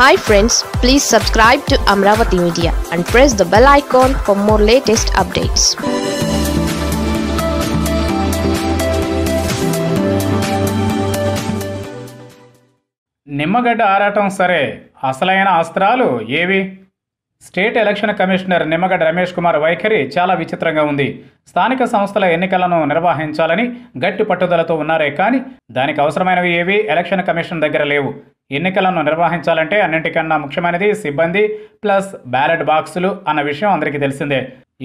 hi friends please subscribe to Amaravati media and press the bell icon for more latest updates Nimmagadda ఆరాటం సరే అసలైన అస్త్రాలు ఏవి state election commissioner Nimmagadda Ramesh Kumar వైఖరి చాలా విచిత్రంగా ఉంది స్థానిక సంస్థల ఎన్నికలను నిర్వహించాలని గట్టి పట్టుదలతో ఉన్నారే కానీ దానికి అవసరమైనవి ఏవి ఎలక్షన్ కమిషన్ దగ్గర లేవు ఎన్నికలను నిర్వహించాలంటే అన్నింటికన్నా ముఖ్యమైనది సిబ్బంది ప్లస్ బ్యాలెట్ బాక్సులు అన్న విషయం అందరికీ తెలిసిందే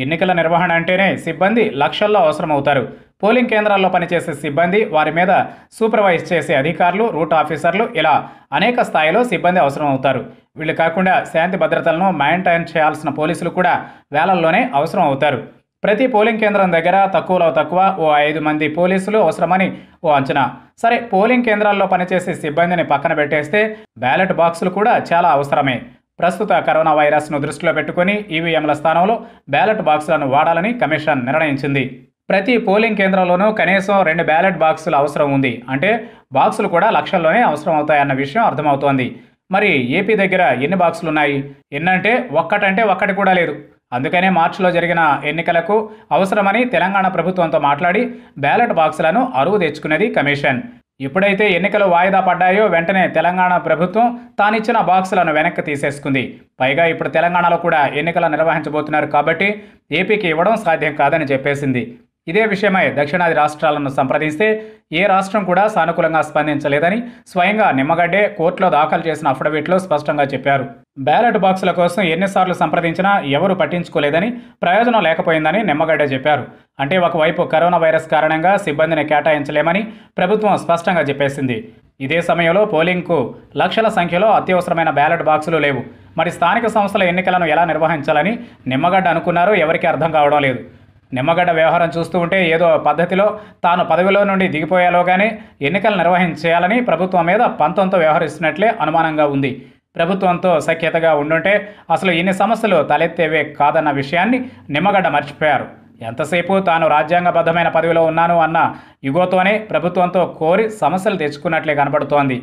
ఎన్నికల నిర్వహణ అంటేనే సిబ్బంది లక్షల్లో అవసరమవుతారు పోలింగ్ కేంద్రాల్లో పనిచేసే సిబ్బంది వారి మీద సూపర్వైజ్ చేసే అధికారులు రూట్ ఆఫీసర్లు ఇలా అనేక స్థాయిలో సిబ్బంది అవసరం అవుతారు వీళ్ళు కాకుండా శాంతి భద్రతలను మెయింటైన్ చేయాల్సిన పోలీసులు కూడా వేలల్లోనే అవసరం అవుతారు ప్రతి పోలింగ్ కేంద్రం దగ్గర తక్కువలో తక్కువ ఓ ఐదు మంది పోలీసులు అవసరమని ఓ అంచనా సరే పోలింగ్ కేంద్రాల్లో పనిచేసే సిబ్బందిని పక్కన పెట్టేస్తే బ్యాలెట్ బాక్సులు కూడా చాలా అవసరమే ప్రస్తుత కరోనా వైరస్ను దృష్టిలో పెట్టుకుని ఈవీఎంల స్థానంలో బ్యాలెట్ బాక్సులను వాడాలని కమిషన్ నిర్ణయించింది ప్రతి పోలింగ్ కేంద్రంలోనూ కనీసం రెండు బ్యాలెట్ బాక్సులు అవసరం ఉంది అంటే బాక్సులు కూడా లక్షల్లోనే అవసరం అవుతాయన్న విషయం అర్థమవుతోంది మరి ఏపీ దగ్గర ఎన్ని బాక్సులు ఉన్నాయి ఎన్నంటే ఒక్కటంటే ఒక్కటి కూడా లేదు అందుకనే మార్చిలో జరిగిన ఎన్నికలకు అవసరమని తెలంగాణ ప్రభుత్వంతో మాట్లాడి బ్యాలెట్ బాక్సులను అరువు తెచ్చుకున్నది కమిషన్ ఎప్పుడైతే ఎన్నికలు వాయిదా పడ్డాయో వెంటనే తెలంగాణ ప్రభుత్వం తానిచ్చిన బాక్సులను వెనక్కి తీసేసుకుంది పైగా ఇప్పుడు తెలంగాణలో కూడా ఎన్నికలు నిర్వహించబోతున్నారు కాబట్టి ఏపీకి ఇవ్వడం సాధ్యం కాదని చెప్పేసింది ఇదే విషయమై దక్షిణాది రాష్ట్రాలను సంప్రదిస్తే ఏ రాష్ట్రం కూడా సానుకూలంగా స్పందించలేదని స్వయంగా నిమ్మగడ్డే కోర్టులో దాఖలు చేసిన అఫిడవిట్లో స్పష్టంగా చెప్పారు బ్యాలెట్ బాక్సుల కోసం ఎన్నిసార్లు సంప్రదించినా ఎవరు పట్టించుకోలేదని ప్రయోజనం లేకపోయిందని నిమ్మగడ్డే చెప్పారు అంటే ఒకవైపు కరోనా వైరస్ కారణంగా సిబ్బందిని కేటాయించలేమని ప్రభుత్వం స్పష్టంగా చెప్పేసింది ఇదే సమయంలో పోలింగ్కు లక్షల సంఖ్యలో అత్యవసరమైన బ్యాలెట్ బాక్సులు లేవు మరి స్థానిక సంస్థల ఎన్నికలను ఎలా నిర్వహించాలని నిమ్మగడ్డ అనుకున్నారో ఎవరికీ అర్థం కావడం లేదు నిమ్మగడ్డ వ్యవహారం చూస్తూ ఉంటే ఏదో పద్ధతిలో తాను పదవిలో నుండి కానీ ఎన్నికలు నిర్వహించేయాలని ప్రభుత్వం మీద పంతంతో వ్యవహరిస్తున్నట్లే అనుమానంగా ఉంది ప్రభుత్వంతో సఖ్యతగా ఉండుంటే అసలు ఇన్ని సమస్యలు తలెత్తేవే కాదన్న విషయాన్ని నిమ్మగడ్డ మర్చిపోయారు ఎంతసేపు తాను రాజ్యాంగబద్ధమైన పదవిలో ఉన్నాను అన్న యుగోతోనే ప్రభుత్వంతో కోరి సమస్యలు తెచ్చుకున్నట్లే కనబడుతోంది